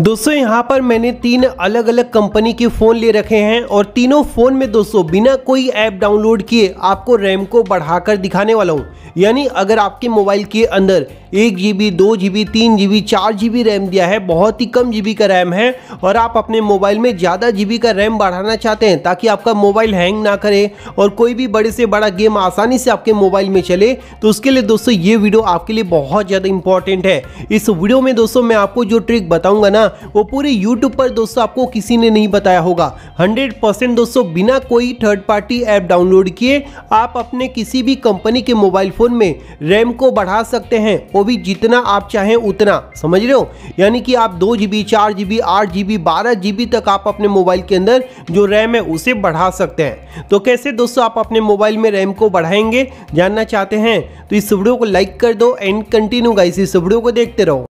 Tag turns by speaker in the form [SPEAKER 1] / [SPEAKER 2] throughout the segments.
[SPEAKER 1] दोस्तों यहाँ पर मैंने तीन अलग अलग कंपनी के फ़ोन ले रखे हैं और तीनों फ़ोन में दोस्तों बिना कोई ऐप डाउनलोड किए आपको रैम को बढ़ाकर दिखाने वाला हूँ यानी अगर आपके मोबाइल के अंदर एक जी बी दो जी बी तीन जी बी चार जी बी रैम दिया है बहुत ही कम जी बी का रैम है और आप अपने मोबाइल में ज़्यादा जी बी का रैम बढ़ाना चाहते हैं ताकि आपका मोबाइल हैंग ना करे और कोई भी बड़े से बड़ा गेम आसानी से आपके मोबाइल में चले तो उसके लिए दोस्तों ये वीडियो आपके लिए बहुत ज़्यादा इंपॉर्टेंट है इस वीडियो में दोस्तों मैं आपको जो ट्रिक बताऊँगा ना वो पूरे यूट्यूब पर दोस्तों आपको किसी ने नहीं बताया होगा 100% दोस्तों बिना कोई थर्ड पार्टी ऐप डाउनलोड किए आप अपने किसी भी कंपनी के मोबाइल फ़ोन में रैम को बढ़ा सकते हैं वो भी जितना आप चाहें उतना समझ रहे हो यानी कि आप दो जी बी चार जी बी आठ जी बी बारह जी बी तक आप अपने मोबाइल के अंदर जो रैम है उसे बढ़ा सकते हैं तो कैसे दोस्तों आप अपने मोबाइल में रैम को बढ़ाएंगे जानना चाहते हैं तो इस वीडियो को लाइक कर दो एंड कंटिन्यू गाइस इस वीडियो को देखते रहो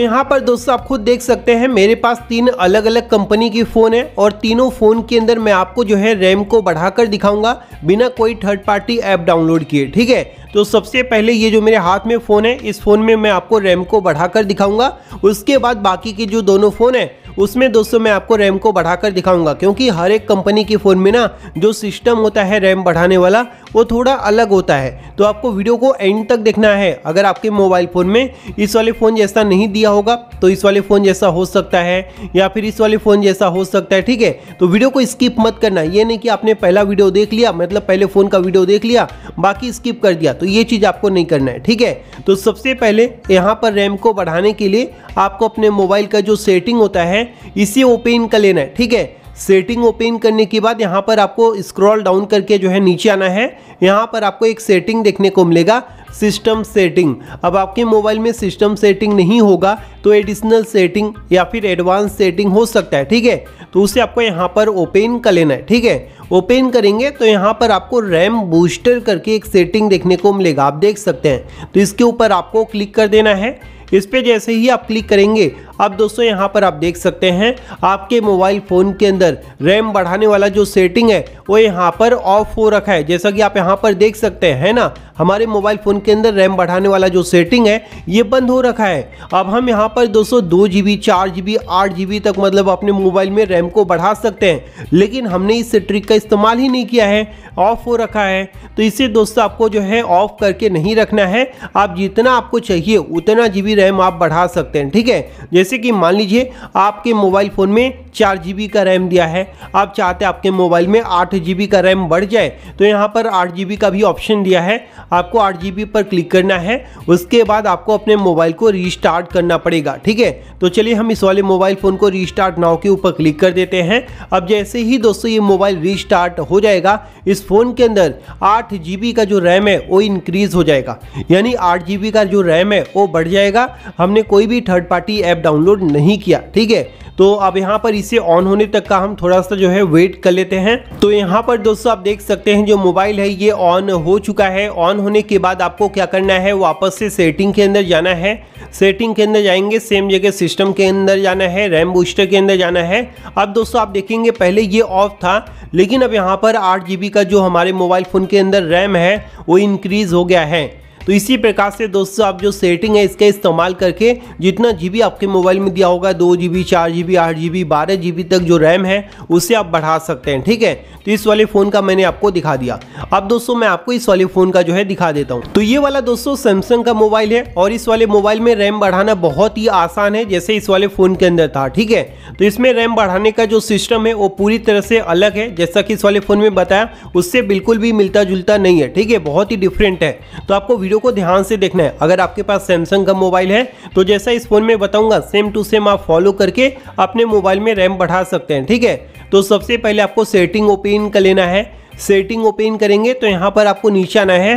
[SPEAKER 1] यहाँ पर दोस्तों आप खुद देख सकते हैं मेरे पास तीन अलग अलग कंपनी की फ़ोन है और तीनों फ़ोन के अंदर मैं आपको जो है रैम को बढ़ाकर दिखाऊंगा बिना कोई थर्ड पार्टी ऐप डाउनलोड किए ठीक है तो सबसे पहले ये जो मेरे हाथ में फ़ोन है इस फ़ोन में मैं आपको रैम को बढ़ाकर दिखाऊंगा उसके बाद बाकी के जो दोनों फ़ोन है उसमें दोस्तों मैं आपको रैम को बढ़ाकर दिखाऊंगा क्योंकि हर एक कंपनी के फ़ोन में ना जो सिस्टम होता है रैम बढ़ाने वाला वो थोड़ा अलग होता है तो आपको वीडियो को एंड तक देखना है अगर आपके मोबाइल फ़ोन में इस वाले फ़ोन जैसा नहीं दिया होगा तो इस वाले फ़ोन जैसा हो सकता है या फिर इस वाले फ़ोन जैसा हो सकता है ठीक है तो वीडियो को स्किप मत करना ये नहीं कि आपने पहला वीडियो देख लिया मतलब पहले फ़ोन का वीडियो देख लिया बाकी स्किप कर दिया तो ये चीज़ आपको नहीं करना है ठीक है तो सबसे पहले यहाँ पर रैम को बढ़ाने के लिए आपको अपने मोबाइल का जो सेटिंग होता है इसे ओपन कर लेना है ठीक है सेटिंग ओपन करने के बाद यहाँ पर आपको स्क्रॉल डाउन करके जो है नीचे आना है यहाँ पर आपको एक सेटिंग देखने को मिलेगा सिस्टम सेटिंग अब आपके मोबाइल में सिस्टम सेटिंग नहीं होगा तो एडिशनल सेटिंग या फिर एडवांस सेटिंग हो सकता है ठीक है तो उसे आपको यहाँ पर ओपन कर लेना है ठीक है ओपन करेंगे तो यहाँ पर आपको रैम बूस्टर करके एक सेटिंग देखने को मिलेगा आप देख सकते हैं तो इसके ऊपर आपको क्लिक कर देना है इस पर जैसे ही आप क्लिक करेंगे अब दोस्तों यहाँ पर आप देख सकते हैं आपके मोबाइल फ़ोन के अंदर रैम बढ़ाने वाला जो सेटिंग है वो यहाँ पर ऑफ हो रखा है जैसा कि आप यहाँ पर देख सकते हैं ना हमारे मोबाइल फ़ोन के अंदर रैम बढ़ाने वाला जो सेटिंग है ये बंद हो रखा है अब हम यहाँ पर दोस्तों दो जी बी चार जी बी आठ जी बी तक मतलब अपने मोबाइल में रैम को बढ़ा सकते हैं लेकिन हमने इस ट्रिक का इस्तेमाल ही नहीं किया है ऑफ हो रखा है तो इसे दोस्तों आपको जो है ऑफ करके नहीं रखना है आप जितना आपको चाहिए उतना जी बी रैम आप बढ़ा सकते हैं ठीक है जैसे जैसे कि मान लीजिए आपके मोबाइल फ़ोन में चार जी का रैम दिया है आप चाहते हैं आपके मोबाइल में आठ जी का रैम बढ़ जाए तो यहाँ पर आठ जी का भी ऑप्शन दिया है आपको आठ जी पर क्लिक करना है उसके बाद आपको अपने मोबाइल को रिस्टार्ट करना पड़ेगा ठीक है तो चलिए हम इस वाले मोबाइल फ़ोन को रिस्टार्ट नाव के ऊपर क्लिक कर देते हैं अब जैसे ही दोस्तों ये मोबाइल रिस्टार्ट हो जाएगा इस फ़ोन के अंदर आठ जी का जो रैम है वो इनक्रीज हो जाएगा यानी आठ जी का जो रैम है वो बढ़ जाएगा हमने कोई भी थर्ड पार्टी ऐप डाउनलोड नहीं किया ठीक है तो अब यहाँ पर इसे ऑन होने तक का हम थोड़ा सा जो है वेट कर लेते हैं तो यहाँ पर दोस्तों आप देख सकते हैं जो मोबाइल है ये ऑन हो चुका है ऑन होने के बाद आपको क्या करना है वापस से सेटिंग के अंदर जाना है सेटिंग के अंदर जाएंगे सेम जगह सिस्टम के अंदर जाना है रैम बूस्टर के अंदर जाना है अब दोस्तों आप देखेंगे पहले ये ऑफ था लेकिन अब यहाँ पर आठ का जो हमारे मोबाइल फ़ोन के अंदर रैम है वो इंक्रीज़ हो गया है तो इसी प्रकार से दोस्तों आप जो सेटिंग है इसका इस्तेमाल करके जितना जी आपके मोबाइल में दिया होगा दो जी बी चार जी बी आठ जी बी बारह जी बी तक जो रैम है उसे आप बढ़ा सकते हैं ठीक है तो इस वाले फ़ोन का मैंने आपको दिखा दिया अब दोस्तों मैं आपको इस वाले फ़ोन का जो है दिखा देता हूँ तो ये वाला दोस्तों सैमसंग का मोबाइल है और इस वाले मोबाइल में रैम बढ़ाना बहुत ही आसान है जैसे इस वाले फ़ोन के अंदर था ठीक है तो इसमें रैम बढ़ाने का जो सिस्टम है वो पूरी तरह से अलग है जैसा कि इस वाले फ़ोन में बताया उससे बिल्कुल भी मिलता जुलता नहीं है ठीक है बहुत ही डिफरेंट है तो आपको वीडियो को ध्यान से देखना है अगर आपके पास सैमसंग का मोबाइल है तो जैसा इस फोन में बताऊंगा सेम टू सेम आप फॉलो करके अपने मोबाइल में रैम बढ़ा सकते हैं ठीक है तो सबसे पहले आपको सेटिंग ओपन कर लेना है सेटिंग ओपन करेंगे तो यहाँ पर आपको नीचे आना है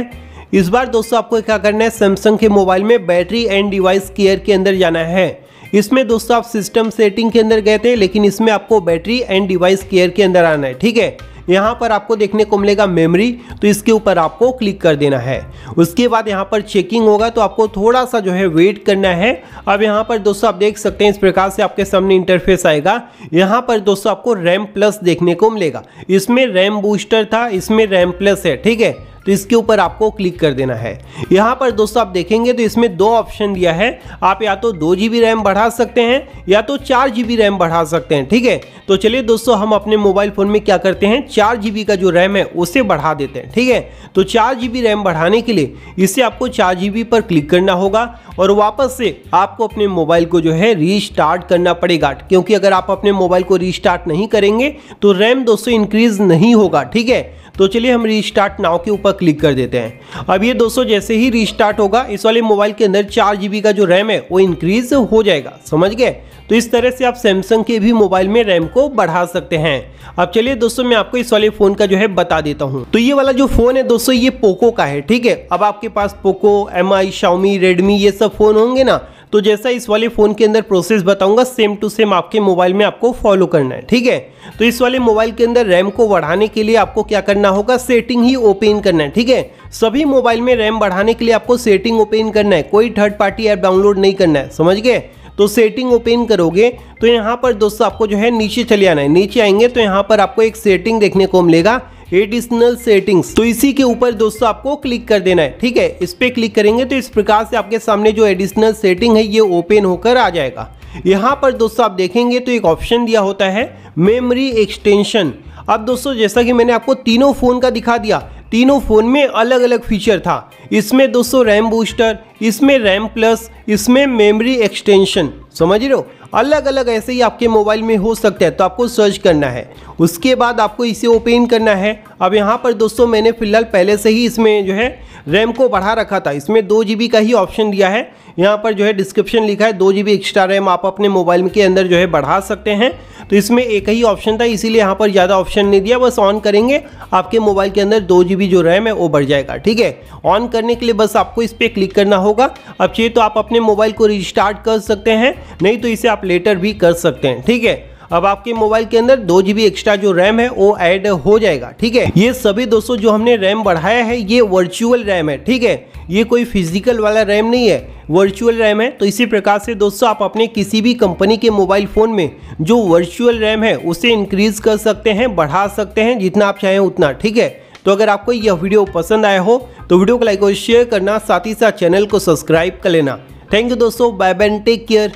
[SPEAKER 1] इस बार दोस्तों आपको क्या करना है सैमसंग के मोबाइल में बैटरी एंड डिवाइस केयर के अंदर जाना है इसमें दोस्तों आप सिस्टम सेटिंग के अंदर गए थे लेकिन इसमें आपको बैटरी एंड डिवाइस केयर के अंदर आना है ठीक है यहाँ पर आपको देखने को मिलेगा मेमोरी तो इसके ऊपर आपको क्लिक कर देना है उसके बाद यहाँ पर चेकिंग होगा तो आपको थोड़ा सा जो है वेट करना है अब यहाँ पर दोस्तों आप देख सकते हैं इस प्रकार से आपके सामने इंटरफेस आएगा यहाँ पर दोस्तों आपको रैम प्लस देखने को मिलेगा इसमें रैम बूस्टर था इसमें रैम प्लस है ठीक है तो इसके ऊपर आपको क्लिक कर देना है यहाँ पर दोस्तों आप देखेंगे तो इसमें दो ऑप्शन दिया है आप या तो दो जी रैम बढ़ा सकते हैं या तो चार जी रैम बढ़ा सकते हैं ठीक है तो चलिए दोस्तों हम अपने मोबाइल फ़ोन में क्या करते हैं चार जी का जो रैम है उसे बढ़ा देते हैं ठीक है तो चार जी रैम बढ़ाने के लिए इसे आपको चार जी पर क्लिक करना होगा और वापस से आपको अपने मोबाइल को जो है रीस्टार्ट करना पड़ेगा क्योंकि अगर आप अपने मोबाइल को रीस्टार्ट नहीं करेंगे तो रैम दोस्तों इंक्रीज नहीं होगा ठीक है तो चलिए हम रीस्टार्ट नाव के ऊपर पर क्लिक कर देते हैं अब ये दोस्तों जैसे ही रिस्टार्ट होगा इस वाले मोबाइल के अंदर चार जी का जो रैम है वो इंक्रीज हो जाएगा समझ गए तो इस तरह से आप सैमसंग के भी मोबाइल में रैम को बढ़ा सकते हैं अब चलिए दोस्तों मैं आपको इस वाले फोन का जो है बता देता हूँ तो ये वाला जो फोन है दोस्तों ये पोको का है ठीक है अब आपके पास Poco M I Xiaomi Redmi ये सब फोन होंगे ना तो जैसा इस वाले फ़ोन के अंदर प्रोसेस बताऊंगा सेम टू सेम आपके मोबाइल में आपको फॉलो करना है ठीक है तो इस वाले मोबाइल के अंदर रैम को बढ़ाने के लिए आपको क्या करना होगा सेटिंग ही ओपन करना है ठीक है सभी मोबाइल में रैम बढ़ाने के लिए आपको सेटिंग ओपन करना है कोई थर्ड पार्टी ऐप डाउनलोड नहीं करना है समझ गए तो सेटिंग ओपन करोगे तो यहाँ पर दोस्तों आपको जो है नीचे चले आना है नीचे आएंगे तो यहाँ पर आपको एक सेटिंग देखने को मिलेगा एडिशनल सेटिंग्स तो इसी के ऊपर दोस्तों आपको क्लिक कर देना है ठीक है इस पर क्लिक करेंगे तो इस प्रकार से आपके सामने जो एडिशनल सेटिंग है ये ओपन होकर आ जाएगा यहाँ पर दोस्तों आप देखेंगे तो एक ऑप्शन दिया होता है मेमरी एक्सटेंशन अब दोस्तों जैसा कि मैंने आपको तीनों फ़ोन का दिखा दिया तीनों फ़ोन में अलग अलग फीचर था इसमें दोस्तों रैम बूस्टर इसमें रैम प्लस इसमें मेमोरी एक्सटेंशन समझ रहे हो अलग अलग ऐसे ही आपके मोबाइल में हो सकता है तो आपको सर्च करना है उसके बाद आपको इसे ओपन करना है अब यहाँ पर दोस्तों मैंने फ़िलहाल पहले से ही इसमें जो है रैम को बढ़ा रखा था इसमें दो जी का ही ऑप्शन दिया है यहाँ पर जो है डिस्क्रिप्शन लिखा है दो जी एक्स्ट्रा रैम आप अपने मोबाइल के अंदर जो है बढ़ा सकते हैं तो इसमें एक ही ऑप्शन था इसीलिए यहाँ पर ज़्यादा ऑप्शन नहीं दिया बस ऑन करेंगे आपके मोबाइल के अंदर दो जी जो रैम है वो बढ़ जाएगा ठीक है ऑन करने के लिए बस आपको इस पर क्लिक करना होगा अब चाहिए तो आप अपने मोबाइल को रिस्टार्ट कर सकते हैं नहीं तो इसे आप लेटर भी कर सकते हैं ठीक है अब आपके मोबाइल के अंदर दो जीबी एक्स्ट्रा जो रैम है वो ऐड हो जाएगा ठीक है ये सभी दोस्तों जो हमने रैम बढ़ाया है ये वर्चुअल रैम है ठीक है ये कोई फिजिकल वाला रैम नहीं है वर्चुअल रैम है तो इसी प्रकार से दोस्तों आप अपने किसी भी कंपनी के मोबाइल फ़ोन में जो वर्चुअल रैम है उसे इंक्रीज़ कर सकते हैं बढ़ा सकते हैं जितना आप चाहें उतना ठीक है तो अगर आपको यह वीडियो पसंद आया हो तो वीडियो को लाइक और शेयर करना साथ ही साथ चैनल को सब्सक्राइब कर लेना थैंक यू दोस्तों बाय बाय टेक केयर